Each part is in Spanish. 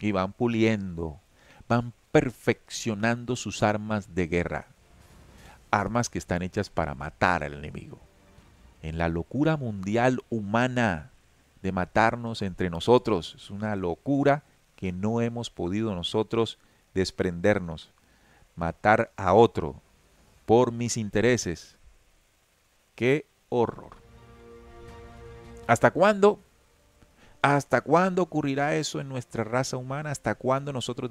y van puliendo, van perfeccionando sus armas de guerra. Armas que están hechas para matar al enemigo. En la locura mundial humana de matarnos entre nosotros, es una locura que no hemos podido nosotros desprendernos. Matar a otro por mis intereses. ¡Qué horror! ¿Hasta cuándo? ¿Hasta cuándo ocurrirá eso en nuestra raza humana? ¿Hasta cuándo nosotros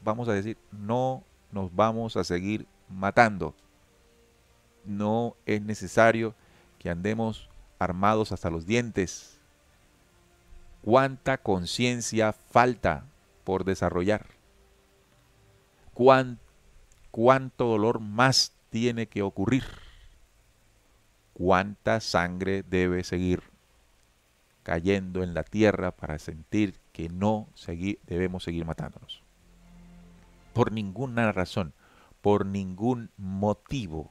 vamos a decir, no nos vamos a seguir matando? No es necesario que andemos armados hasta los dientes. ¿Cuánta conciencia falta por desarrollar? ¿Cuánto dolor más tiene que ocurrir? ¿Cuánta sangre debe seguir cayendo en la tierra para sentir que no seguir, debemos seguir matándonos. Por ninguna razón, por ningún motivo.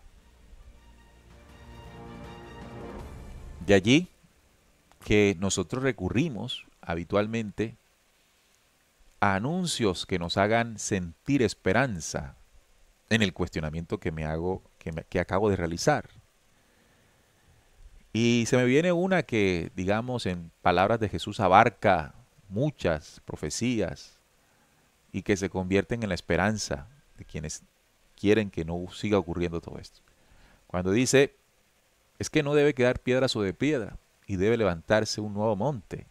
De allí que nosotros recurrimos habitualmente a anuncios que nos hagan sentir esperanza en el cuestionamiento que me hago que, que acabo de realizar. Y se me viene una que, digamos, en palabras de Jesús abarca muchas profecías y que se convierten en la esperanza de quienes quieren que no siga ocurriendo todo esto. Cuando dice, es que no debe quedar piedra sobre piedra y debe levantarse un nuevo monte.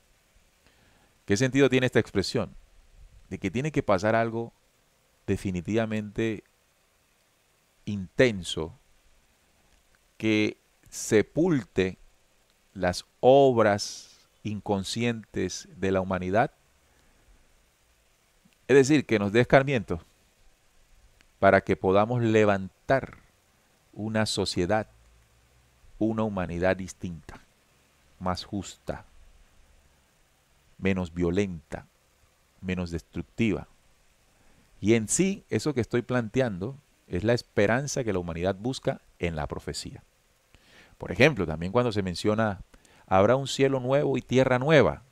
¿Qué sentido tiene esta expresión? De que tiene que pasar algo definitivamente intenso que sepulte las obras inconscientes de la humanidad. Es decir, que nos dé escarmiento para que podamos levantar una sociedad, una humanidad distinta, más justa, menos violenta, menos destructiva. Y en sí, eso que estoy planteando es la esperanza que la humanidad busca en la profecía. Por ejemplo, también cuando se menciona, habrá un cielo nuevo y tierra nueva.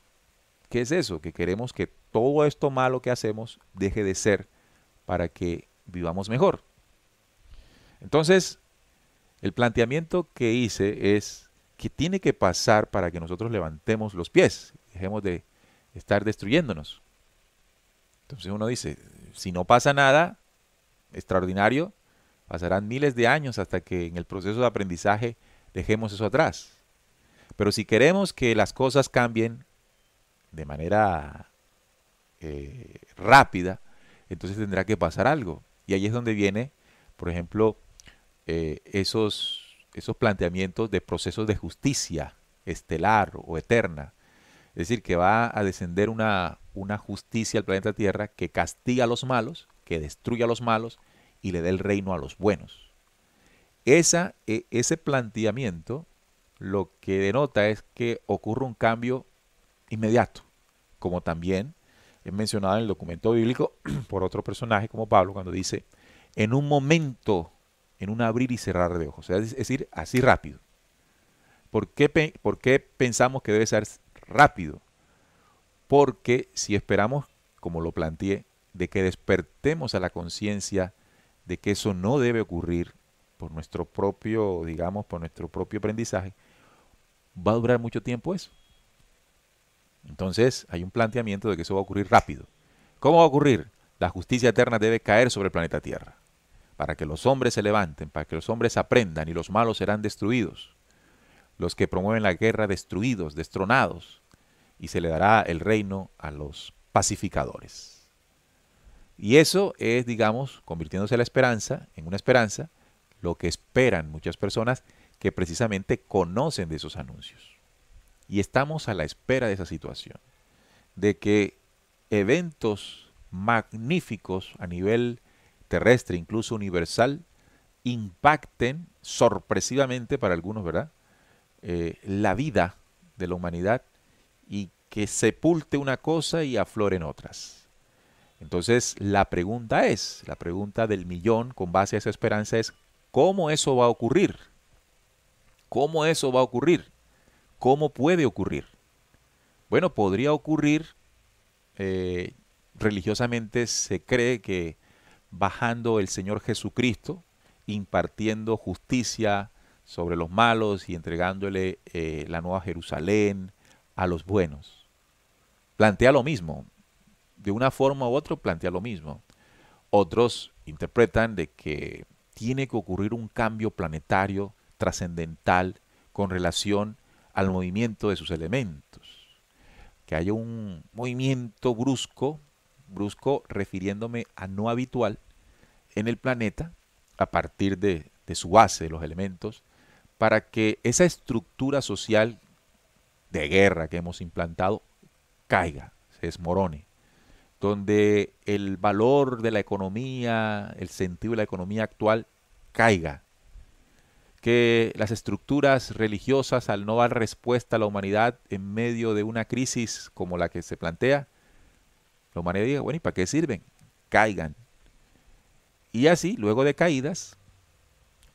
¿Qué es eso? Que queremos que todo esto malo que hacemos deje de ser para que vivamos mejor. Entonces, el planteamiento que hice es que tiene que pasar para que nosotros levantemos los pies, dejemos de estar destruyéndonos. Entonces uno dice, si no pasa nada extraordinario, pasarán miles de años hasta que en el proceso de aprendizaje Dejemos eso atrás. Pero si queremos que las cosas cambien de manera eh, rápida, entonces tendrá que pasar algo. Y ahí es donde viene, por ejemplo, eh, esos, esos planteamientos de procesos de justicia estelar o eterna. Es decir, que va a descender una, una justicia al planeta Tierra que castiga a los malos, que destruye a los malos y le dé el reino a los buenos. Esa, e, ese planteamiento lo que denota es que ocurre un cambio inmediato, como también es mencionado en el documento bíblico por otro personaje como Pablo cuando dice, en un momento, en un abrir y cerrar de ojos, es decir, así rápido. ¿Por por qué pensamos que debe ser rápido? Porque si esperamos, como lo planteé, de que despertemos a la conciencia de que eso no debe ocurrir, por nuestro propio, digamos, por nuestro propio aprendizaje, va a durar mucho tiempo eso. Entonces hay un planteamiento de que eso va a ocurrir rápido. ¿Cómo va a ocurrir? La justicia eterna debe caer sobre el planeta Tierra, para que los hombres se levanten, para que los hombres aprendan y los malos serán destruidos, los que promueven la guerra destruidos, destronados, y se le dará el reino a los pacificadores. Y eso es, digamos, convirtiéndose la esperanza en una esperanza lo que esperan muchas personas que precisamente conocen de esos anuncios. Y estamos a la espera de esa situación, de que eventos magníficos a nivel terrestre, incluso universal, impacten sorpresivamente para algunos, ¿verdad? Eh, la vida de la humanidad y que sepulte una cosa y afloren otras. Entonces, la pregunta es, la pregunta del millón con base a esa esperanza es, ¿Cómo eso va a ocurrir? ¿Cómo eso va a ocurrir? ¿Cómo puede ocurrir? Bueno, podría ocurrir, eh, religiosamente se cree que bajando el Señor Jesucristo, impartiendo justicia sobre los malos y entregándole eh, la nueva Jerusalén a los buenos. Plantea lo mismo, de una forma u otra plantea lo mismo. Otros interpretan de que tiene que ocurrir un cambio planetario trascendental con relación al movimiento de sus elementos. Que haya un movimiento brusco, brusco refiriéndome a no habitual, en el planeta a partir de, su base, de los elementos, para que esa estructura social de guerra que hemos implantado caiga, se desmorone donde el valor de la economía, el sentido de la economía actual caiga. Que las estructuras religiosas, al no dar respuesta a la humanidad en medio de una crisis como la que se plantea, la humanidad diga, bueno, ¿y para qué sirven? Caigan. Y así, luego de caídas,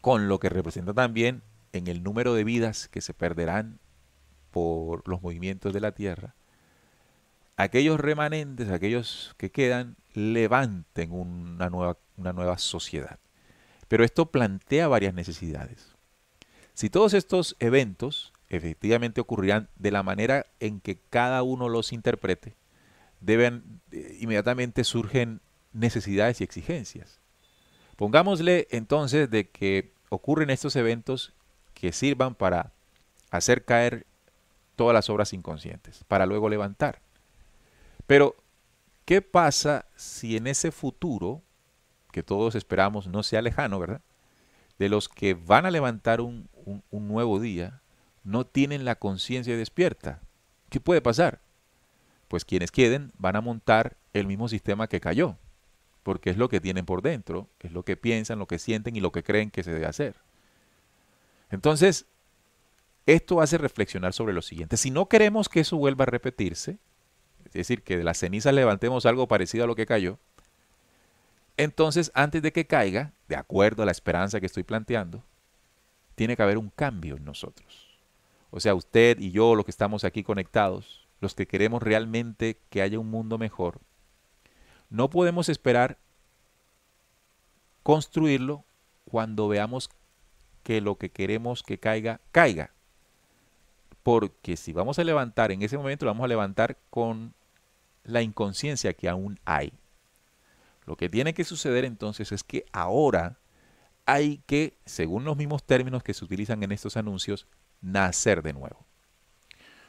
con lo que representa también en el número de vidas que se perderán por los movimientos de la Tierra, aquellos remanentes, aquellos que quedan, levanten una nueva, una nueva sociedad. Pero esto plantea varias necesidades. Si todos estos eventos efectivamente ocurrirán de la manera en que cada uno los interprete, deben eh, inmediatamente surgen necesidades y exigencias. Pongámosle entonces de que ocurren estos eventos que sirvan para hacer caer todas las obras inconscientes, para luego levantar. Pero, ¿qué pasa si en ese futuro, que todos esperamos no sea lejano, ¿verdad? De los que van a levantar un, un nuevo día, no tienen la conciencia despierta. ¿Qué puede pasar? Pues quienes queden van a montar el mismo sistema que cayó, porque es lo que tienen por dentro, es lo que piensan, lo que sienten y lo que creen que se debe hacer. Entonces, esto hace reflexionar sobre lo siguiente. Si no queremos que eso vuelva a repetirse, es decir, que de las cenizas levantemos algo parecido a lo que cayó, entonces antes de que caiga, de acuerdo a la esperanza que estoy planteando, tiene que haber un cambio en nosotros. O sea, usted y yo, los que estamos aquí conectados, los que queremos realmente que haya un mundo mejor, no podemos esperar construirlo cuando veamos que lo que queremos que caiga, caiga porque si vamos a levantar en ese momento, lo vamos a levantar con la inconsciencia que aún hay. Lo que tiene que suceder entonces es que ahora hay que, según los mismos términos que se utilizan en estos anuncios, nacer de nuevo.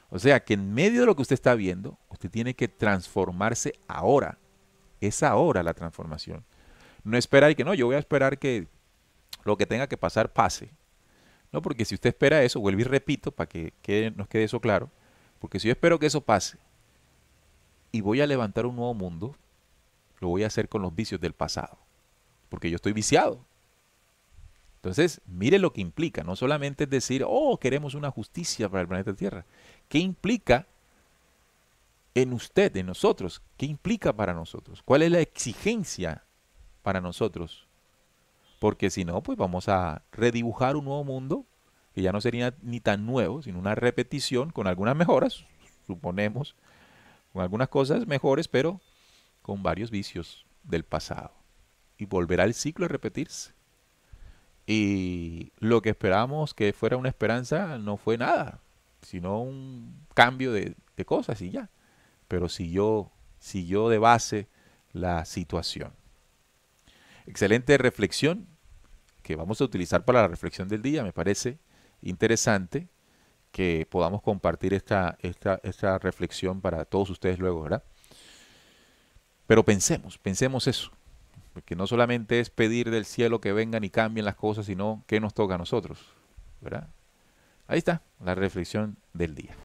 O sea que en medio de lo que usted está viendo, usted tiene que transformarse ahora. Es ahora la transformación. No esperar que no, yo voy a esperar que lo que tenga que pasar pase. No, porque si usted espera eso, vuelvo y repito para que, nos quede eso claro, porque si yo espero que eso pase y voy a levantar un nuevo mundo, lo voy a hacer con los vicios del pasado, porque yo estoy viciado. Entonces, mire lo que implica, no solamente es decir, oh, queremos una justicia para el planeta Tierra, ¿qué implica en usted, en nosotros? ¿Qué implica para nosotros? ¿Cuál es la exigencia para nosotros porque si no, pues vamos a redibujar un nuevo mundo que ya no sería ni tan nuevo, sino una repetición con algunas mejoras, suponemos, con algunas cosas mejores, pero con varios vicios del pasado. Y volverá el ciclo a repetirse. Y lo que esperamos que fuera una esperanza no fue nada, sino un cambio de, cosas y ya. Pero siguió, siguió de base la situación. Excelente reflexión que vamos a utilizar para la reflexión del día. Me parece interesante que podamos compartir esta, esta, reflexión para todos ustedes luego, ¿verdad? Pero pensemos, pensemos eso. Porque no solamente es pedir del cielo que vengan y cambien las cosas, sino que nos toca a nosotros, ¿verdad? Ahí está la reflexión del día.